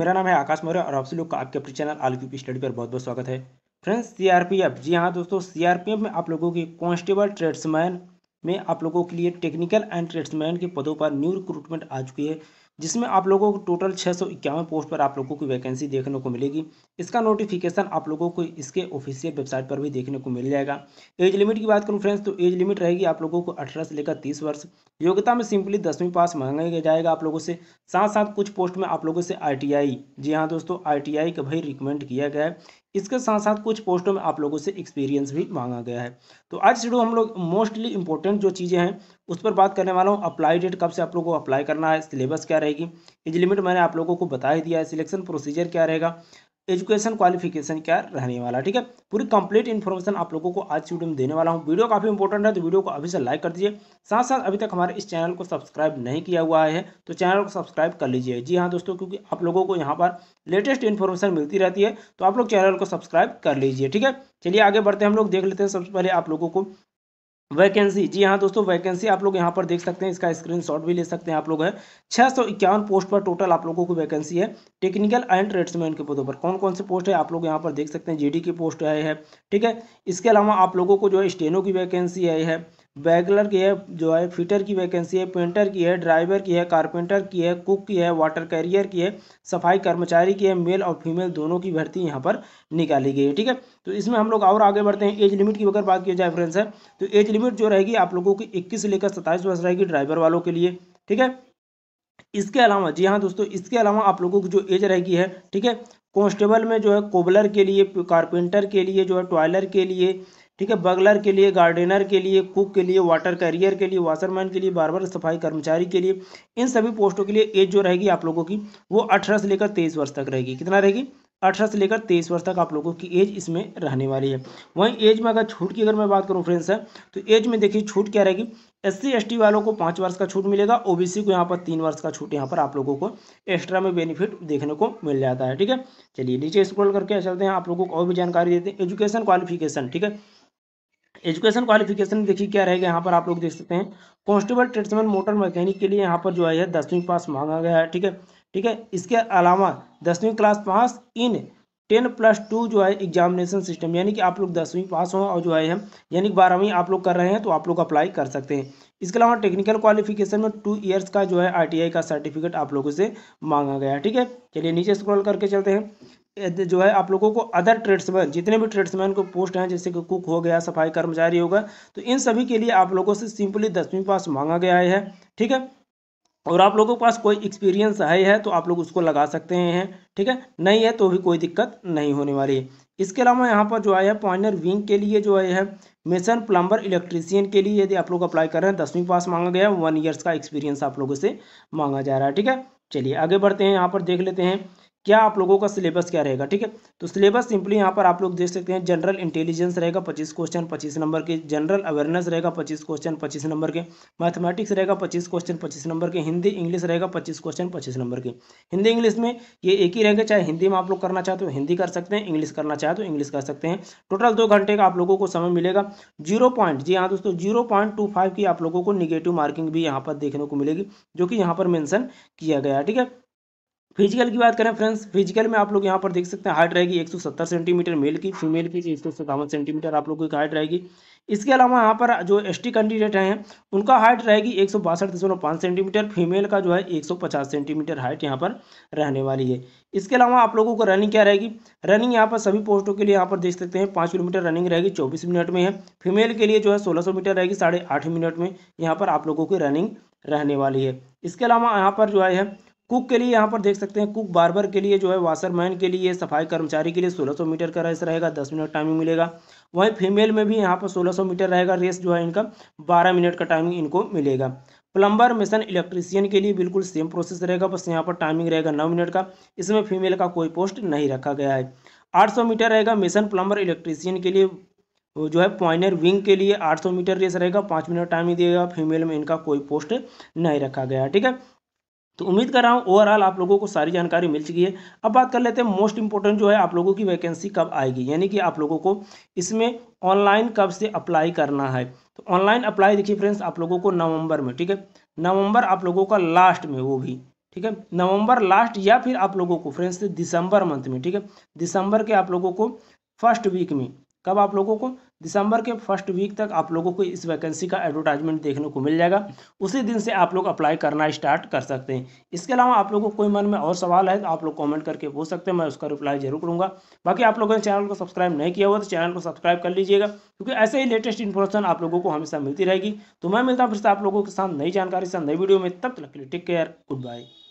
मेरा नाम है आकाश मौर्य और आप सभी लोग का आपके अपने चैनल आल क्यूपी स्टडी पर बहुत बहुत स्वागत है फ्रेंड्स सीआरपीएफ जी हाँ दोस्तों सीआरपीएफ में आप लोगों के कांस्टेबल ट्रेड्समैन में आप लोगों के लिए टेक्निकल एंड ट्रेड्समैन के पदों पर न्यू रिक्रूटमेंट आ चुकी है जिसमें आप लोगों को टोटल छः सौ इक्यावन पोस्ट पर आप लोगों को वैकेंसी देखने को मिलेगी इसका नोटिफिकेशन आप लोगों को इसके ऑफिशियल वेबसाइट पर भी देखने को मिल जाएगा एज लिमिट की बात करूँ फ्रेंड्स तो एज लिमिट रहेगी आप लोगों को अठारह से लेकर तीस वर्ष योग्यता में सिंपली दसवीं पास मांगा जाएगा आप लोगों से साथ साथ कुछ पोस्ट में आप लोगों से आई जी हाँ दोस्तों आई का भाई रिकमेंड किया गया है इसके साथ साथ कुछ पोस्टों में आप लोगों से एक्सपीरियंस भी मांगा गया है तो आज वीडियो हम लोग मोस्टली इंपॉर्टेंट जो चीज़ें हैं उस पर बात करने वाला हूँ अप्लाई डेट कब से आप लोगों को अप्लाई करना है सिलेबस क्या रहेगी एज लिमिट मैंने आप लोगों को बता ही दिया है सिलेक्शन प्रोसीजर क्या रहेगा एजुकेशन क्वालिफिकेशन क्या रहने वाला ठीक है पूरी कंप्लीट इन्फॉर्मेशन आप लोगों को आज की वीडियो में देने वाला हूँ वीडियो काफ़ी इंपॉर्टेंट है तो वीडियो को अभी से लाइक कर दीजिए साथ साथ अभी तक हमारे इस चैनल को सब्सक्राइब नहीं किया हुआ है तो चैनल को सब्सक्राइब कर लीजिए जी हाँ दोस्तों क्योंकि आप लोगों को यहाँ पर लेटेस्ट इन्फॉर्मेशन मिलती रहती है तो आप लोग चैनल को सब्सक्राइब कर लीजिए ठीक है चलिए आगे बढ़ते हैं हम लोग देख लेते हैं सबसे पहले आप लोगों को वैकेंसी जी हाँ दोस्तों वैकेंसी आप लोग यहाँ पर देख सकते हैं इसका स्क्रीनशॉट भी ले सकते हैं आप लोग है छः सौ इक्यावन पोस्ट पर टोटल आप लोगों को वैकेंसी है टेक्निकल एंड ट्रेड्समैन के पदों पर कौन कौन से पोस्ट है आप लोग यहाँ पर देख सकते हैं जीडी की पोस्ट आई है ठीक है इसके अलावा आप लोगों को जो है स्टेनो की वैकेंसी आई है बैगलर की है जो है फिटर की वैकेंसी है पेंटर की है ड्राइवर की है कारपेंटर की है कुक की है वाटर कैरियर की है सफाई कर्मचारी की है मेल और फीमेल दोनों की भर्ती यहाँ पर निकाली गई है ठीक है तो इसमें हम लोग और आगे बढ़ते हैं एज लिमिट की अगर बात की जाए फ्रेंड्स है तो एज लिमिट जो रहेगी आप लोगों की इक्कीस से लेकर सत्ताईस वर्ष रहेगी ड्राइवर वालों के लिए ठीक है इसके अलावा जी हाँ दोस्तों इसके अलावा आप लोगों की जो एज रहेगी है ठीक है कॉन्स्टेबल में जो है कोबलर के लिए कारपेंटर के लिए जो है टॉयलर के लिए ठीक है बगलर के लिए गार्डनर के लिए कुक के लिए वाटर कैरियर के लिए वाशरमैन के लिए बार्बर सफाई कर्मचारी के लिए इन सभी पोस्टों के लिए एज जो रहेगी आप लोगों की वो अठारह से लेकर तेईस वर्ष तक रहेगी कितना रहेगी अठारह से लेकर तेईस वर्ष तक आप लोगों की एज इसमें रहने वाली है वहीं एज में अगर छूट की अगर मैं बात करूं फ्रेंड्स है तो एज में देखिए छूट क्या रहेगी एस सी वालों को पाँच वर्ष का छूट मिलेगा ओबीसी को यहाँ पर तीन वर्ष का छूट यहाँ पर आप लोगों को एक्स्ट्रा में बेनिफिट देखने को मिल जाता है ठीक है चलिए नीचे स्क्रोल करके चलते हैं आप लोगों को और भी जानकारी देते हैं एजुकेशन क्वालिफिकेशन ठीक है एजुकेशन क्वालिफिकेशन देखिए क्या रहेगा यहाँ पर आप लोग देख सकते हैं कॉन्स्टेबल ट्रेड्समैन मोटर मैकेनिक के लिए यहाँ पर जो है दसवीं पास मांगा गया है ठीक है ठीक है इसके अलावा दसवीं class pass in ten plus two जो है एग्जामिनेशन सिस्टम यानी कि आप लोग दसवीं पास हो और जो है यानी कि बारहवीं आप लोग कर रहे हैं तो आप लोग अप्लाई कर सकते हैं इसके अलावा टेक्निकल क्वालिफिकेशन में टू इयर्स का जो है आईटीआई का सर्टिफिकेट आप लोगों से मांगा गया है ठीक है चलिए नीचे स्क्रॉल करके चलते हैं जो है आप लोगों को अदर ट्रेड्समैन जितने भी ट्रेड्समैन को पोस्ट हैं जैसे कि कुक हो गया सफाई कर्मचारी होगा तो इन सभी के लिए आप लोगों से सिंपली दसवीं पास मांगा गया है ठीक है और आप लोगों के पास कोई एक्सपीरियंस है है तो आप लोग उसको लगा सकते हैं ठीक है नहीं है तो भी कोई दिक्कत नहीं होने वाली है इसके अलावा यहाँ पर जो आया है पॉइनर विंग के लिए जो है मिशन प्लम्बर इलेक्ट्रीसियन के लिए यदि आप लोग अप्लाई कर रहे हैं दसवीं पास मांगा गया है वन ईयर्स का एक्सपीरियंस आप लोगों से मांगा जा रहा है ठीक है चलिए आगे बढ़ते हैं यहाँ पर देख लेते हैं क्या आप लोगों का सिलेबस क्या रहेगा ठीक है तो सिलेबस सिंपली यहाँ पर आप लोग देख सकते हैं जनरल इंटेलिजेंस रहेगा पच्चीस क्वेश्चन पच्चीस नंबर के जनरल अवेयरनेस रहेगा पच्चीस क्वेश्चन पच्चीस नंबर के मैथमेटिक्स रहेगा पच्चीस क्वेश्चन पच्चीस नंबर के हिंदी इंग्लिश रहेगा पच्चीस क्वेश्चन पच्चीस नंबर के हिंदी इंग्लिश में ये एक ही रहेगा चाहे हिंदी में आप लोग करना चाहते हो हिंदी कर सकते हैं इंग्लिश करना चाहे तो इंग्लिश कर सकते हैं टोटल दो घंटे का आप लोगों को समय मिलेगा जीरो पॉइंट जी हाँ दोस्तों जीरो पॉइंट टू फाइव की आप लोगों को निगेटिव मार्किंग भी यहाँ पर देखने को मिलेगी जो कि यहाँ पर मैंसन किया गया ठीक है फिजिकल की बात करें फ्रेंड्स फिजिकल में आप लोग यहाँ पर देख सकते हैं हाइट रहेगी 170 सेंटीमीटर मेल की फीमेल की एक सौ सेंटीमीटर आप लोग की हाइट रहेगी इसके अलावा यहाँ पर जो एस टी कैंडिडेट हैं उनका हाइट रहेगी एक सेंटीमीटर फीमेल का जो है 150 सेंटीमीटर हाइट यहाँ पर रहने वाली है इसके अलावा आप लोगों को रनिंग क्या रहेगी रनिंग यहाँ पर सभी पोस्टों के लिए यहाँ पर देख सकते हैं पाँच किलोमीटर रनिंग रहेगी चौबीस मिनट में है फीमेल के लिए जो है सोलह मीटर रहेगी साढ़े मिनट में यहाँ पर आप लोगों की रनिंग रहने वाली है इसके अलावा यहाँ पर जो है कुक के लिए यहाँ पर देख सकते हैं कुक बार्बर के लिए जो है वाशरमैन के लिए सफाई कर्मचारी के लिए 1600 मीटर का रेस रहेगा 10 मिनट टाइमिंग मिलेगा वहीं फीमेल में भी यहाँ पर 1600 मीटर रहेगा रेस जो है इनका 12 मिनट का टाइमिंग इनको मिलेगा प्लम्बर मिशन इलेक्ट्रीशियन के लिए बिल्कुल सेम प्रोसेस रहेगा बस यहाँ पर टाइमिंग रहेगा नौ मिनट का इसमें फीमेल का कोई पोस्ट नहीं रखा गया है आठ मीटर रहेगा मिशन प्लम्बर इलेक्ट्रीशियन के लिए जो है पॉइनर विंग के लिए आठ मीटर रेस रहेगा पाँच मिनट टाइमिंग दिएगा फीमेल में इनका कोई पोस्ट नहीं रखा गया ठीक है तो उम्मीद कर रहा हूँ ओवरऑल आप लोगों को सारी जानकारी मिल चुकी है अब बात कर लेते हैं मोस्ट इंपॉर्टेंट जो है आप लोगों की वैकेंसी कब आएगी यानी कि आप लोगों को इसमें ऑनलाइन कब से अप्लाई करना है तो ऑनलाइन अप्लाई देखिए फ्रेंड्स आप लोगों को नवंबर में ठीक है नवंबर आप लोगों का लास्ट में वो भी ठीक है नवंबर लास्ट या फिर आप लोगों को फ्रेंड्स दिसंबर मंथ में ठीक है दिसंबर के आप लोगों को फर्स्ट वीक में कब आप लोगों को दिसंबर के फर्स्ट वीक तक आप लोगों को इस वैकेंसी का एडवर्टाइजमेंट देखने को मिल जाएगा उसी दिन से आप लोग अप्लाई करना स्टार्ट कर सकते हैं इसके अलावा आप लोगों को कोई मन में और सवाल है तो आप लोग कमेंट करके पूछ सकते हैं मैं उसका रिप्लाई जरूर करूंगा बाकी आप लोगों ने चैनल को सब्सक्राइब नहीं किया हुआ तो चैनल को सब्सक्राइब कर लीजिएगा क्योंकि ऐसे ही लेटेस्ट इन्फॉर्मेशन आप लोगों को हमेशा मिलती रहेगी तो मैं मिलता हूँ फिर से आप लोगों के साथ नई जानकारी साथ नई वीडियो में तब तक के लिए टेक केयर गुड बाय